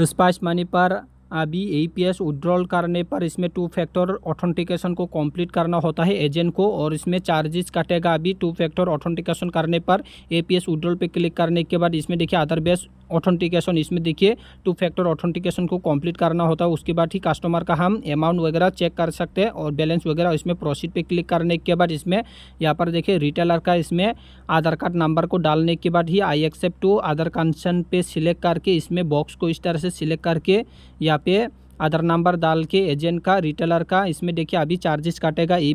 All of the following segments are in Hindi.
स्पाइस मनी पर अभी एस विड्रॉल करने पर इसमें टू फैक्टर ऑथेंटिकेशन को कंप्लीट करना होता है एजेंट को और इसमें चार्जेस कटेगा अभी टू फैक्टर ऑथेंटिकेशन करने पर ए पी विड्रॉल पर क्लिक करने के बाद इसमें देखिए अदर बेस ऑथेंटिकेशन इसमें देखिए टू फैक्टर ऑथेंटिकेशन को कंप्लीट करना होता है उसके बाद ही कस्टमर का हम अमाउंट वगैरह चेक कर सकते हैं और बैलेंस वगैरह इसमें प्रोसीड पे क्लिक करने के बाद इसमें यहाँ पर देखिए रिटेलर का इसमें आधार कार्ड नंबर को डालने के बाद ही आई एक्सेप्ट टू आधार कंसन पे सिलेक्ट करके इसमें बॉक्स को इस तरह से सिलेक्ट करके यहाँ पे आधार नंबर डाल के एजेंट का रिटेलर का इसमें देखिए अभी चार्जेस काटेगा ई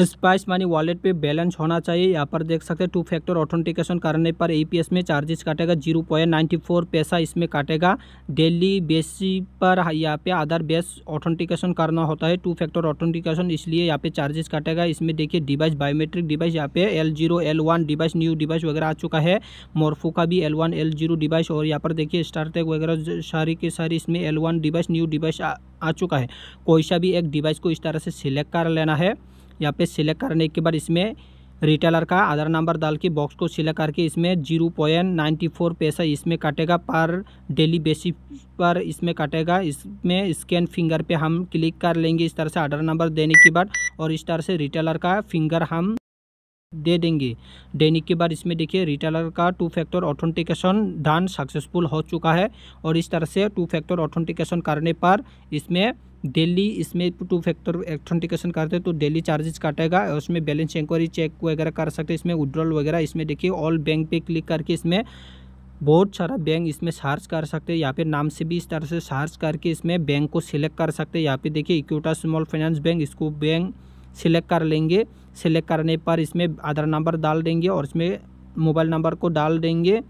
स्पाइस मनी वॉलेट पे बैलेंस होना चाहिए यहाँ पर देख सकते हैं टू फैक्टर ऑथेंटिकेशन करने पर ईपीएस में चार्जेस काटेगा जीरो पॉइंट नाइन्टी फोर पैसा इसमें काटेगा डेली बेसिस पर यहाँ पे आधार बेस ऑथेंटिकेशन करना होता है टू फैक्टर ऑथेंटिकेशन इसलिए यहाँ पे चार्जेस काटेगा इसमें देखिए डिवाइस बायोमेट्रिक डिवाइस यहाँ पे L zero L one device new device वगैरह आ चुका है मोरफो का भी L one L zero device और यहाँ पर देखिए स्टारटेक वगैरह सारी के सारी इसमें L one device new device आ चुका है कोई सा भी एक डिवाइस को इस तरह से सिलेक्ट कर लेना है यहाँ पे सिलेक्ट करने के बाद इसमें रिटेलर का आधार नंबर डाल के बॉक्स को सिलेक्ट करके इसमें जीरो पॉइंट नाइन्टी फोर पैसा इसमें कटेगा पर डेली बेसिस पर इसमें कटेगा इसमें स्कैन फिंगर पे हम क्लिक कर लेंगे इस तरह से आर्डर नंबर देने के बाद और इस तरह से रिटेलर का फिंगर हम दे देंगे दैनिक के बाद इसमें देखिए रिटेलर का टू फैक्टर ऑथेंटिकेशन धान सक्सेसफुल हो चुका है और इस तरह से टू फैक्टर ऑथेंटिकेशन करने पर इसमें डेली इसमें टू फैक्टर ऑथेंटिकेशन करते हैं तो डेली चार्जेस काटेगा और उसमें बैलेंस इंक्वायरी चेक वगैरह कर सकते इसमें विड्रॉल वगैरह इसमें देखिए ऑल बैंक पे क्लिक करके इसमें बहुत सारा बैंक इसमें सर्च कर सकते हैं यहाँ फिर नाम से भी इस तरह से सर्च करके इसमें बैंक को सिलेक्ट कर सकते हैं यहाँ पे देखिए इक्यूटा स्मॉल फाइनेंस बैंक इसको बैंक सिलेक्ट कर लेंगे सिलेक्ट करने पर इसमें आधार नंबर डाल देंगे और इसमें मोबाइल नंबर को डाल देंगे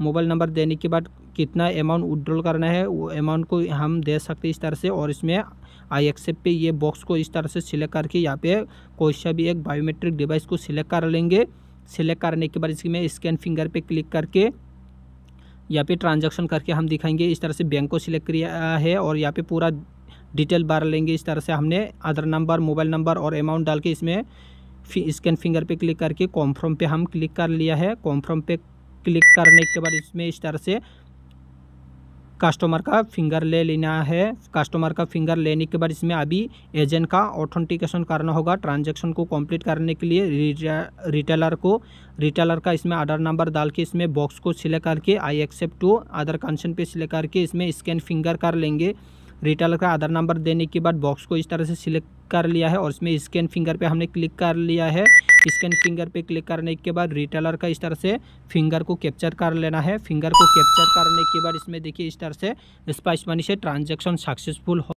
मोबाइल नंबर देने के बाद कितना अमाउंट विड्रॉल करना है वो अमाउंट को हम दे सकते हैं इस तरह से और इसमें आई एक्सेप्ट पे ये बॉक्स को इस तरह से सिलेक्ट करके यहाँ पे कोई सा भी एक बायोमेट्रिक डिवाइस को सिलेक्ट कर लेंगे सिलेक्ट करने के बाद इसमें स्कैन फिंगर पे क्लिक करके यहाँ पे ट्रांजैक्शन करके हम दिखाएंगे इस तरह से बैंक को सिलेक्ट किया है और यहाँ पे पूरा डिटेल बार लेंगे इस तरह से हमने आधार नंबर मोबाइल नंबर और अमाउंट डाल के इसमें स्कैन फिंगर पे क्लिक करके कॉन्फर्म पे हम क्लिक कर लिया है कॉन्फर्म पे क्लिक करने के बाद इसमें इस तरह से कस्टमर का फिंगर ले लेना है कस्टमर का फिंगर लेने के बाद इसमें अभी एजेंट का ऑथेंटिकेशन करना होगा ट्रांजैक्शन को कंप्लीट करने के लिए रिटेलर को रिटेलर का इसमें आधार नंबर डाल के इसमें बॉक्स को सिलेक्ट करके आई एक्सेप्ट टू आधार कंसन पे सिलेक्ट करके इसमें स्कैन फिंगर कर लेंगे रिटेलर का आधार नंबर देने के बाद बॉक्स को इस तरह से सिलेक्ट कर लिया है और इसमें स्कैन फिंगर पे हमने क्लिक कर लिया है स्कैन फिंगर पे क्लिक करने के बाद रिटेलर का इस तरह से फिंगर को कैप्चर कर लेना है फिंगर को कैप्चर करने के बाद इसमें देखिए इस तरह से स्पाइस मनी से ट्रांजेक्शन सक्सेसफुल हो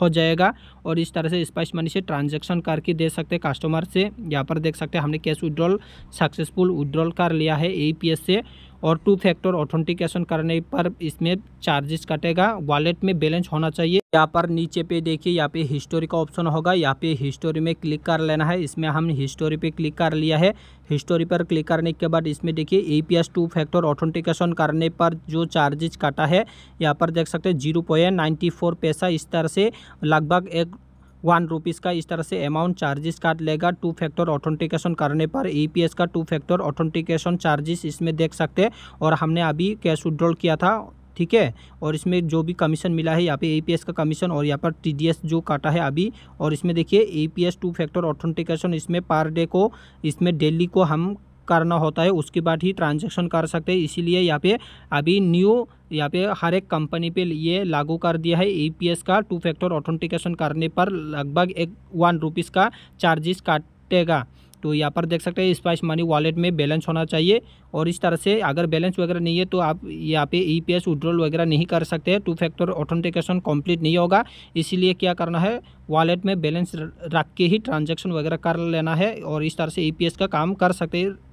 हो जाएगा और इस तरह से स्पाइस मनी से ट्रांजेक्शन करके दे सकते हैं कस्टमर से यहाँ पर देख सकते हैं हमने कैश विड्रॉल सक्सेसफुल विड्रॉल कर लिया है ए से और टू फैक्टर ऑथेंटिकेशन करने पर इसमें चार्जेस कटेगा वॉलेट में बैलेंस होना चाहिए यहाँ पर नीचे पे देखिए यहाँ पे हिस्टोरी का ऑप्शन होगा यहाँ पे हिस्टोरी में क्लिक कर लेना है इसमें हम हिस्टोरी पे क्लिक कर लिया है हिस्टोरी पर क्लिक करने के बाद इसमें देखिए A P S two factor authentication करने पर जो चार्जेस काटा है यहाँ पर देख सकते हैं जीरो पॉइंट नाइन्टी फोर पैसा इस तरह से लगभग एक वन रुपीज़ का इस तरह से अमाउंट चार्जेस काट लेगा टू फैक्टर ऑथेंटिकेशन करने पर ई e का टू फैक्टर ऑथेंटिकेशन चार्जेस इसमें देख सकते हैं और हमने अभी कैश विड्रॉल किया था ठीक है और इसमें जो भी कमीशन मिला है यहाँ पे ई e का कमीशन और यहाँ पर टी जो काटा है अभी और इसमें देखिए पी टू फैक्टर ऑथेंटिकेशन इसमें पर डे को इसमें डेली को हम करना होता है उसके बाद ही ट्रांजेक्शन कर सकते हैं इसीलिए यहाँ पे अभी न्यू यहाँ पे हर एक कंपनी पे ये लागू कर दिया है ईपीएस का टू फैक्टर ऑथेंटिकेशन करने पर लगभग एक वन रुपीज़ का चार्जेस काटेगा तो यहाँ पर देख सकते हैं स्पाइस मनी वॉलेट में बैलेंस होना चाहिए और इस तरह से अगर बैलेंस वगैरह नहीं है तो आप यहाँ पे ई पी एस विड्रॉल वगैरह नहीं कर सकते टू फैक्टर ऑथेंटिकेशन कंप्लीट नहीं होगा इसीलिए क्या करना है वॉलेट में बैलेंस रख के ही ट्रांजेक्शन वगैरह कर लेना है और इस तरह से ई पी एस का काम कर सकते हैं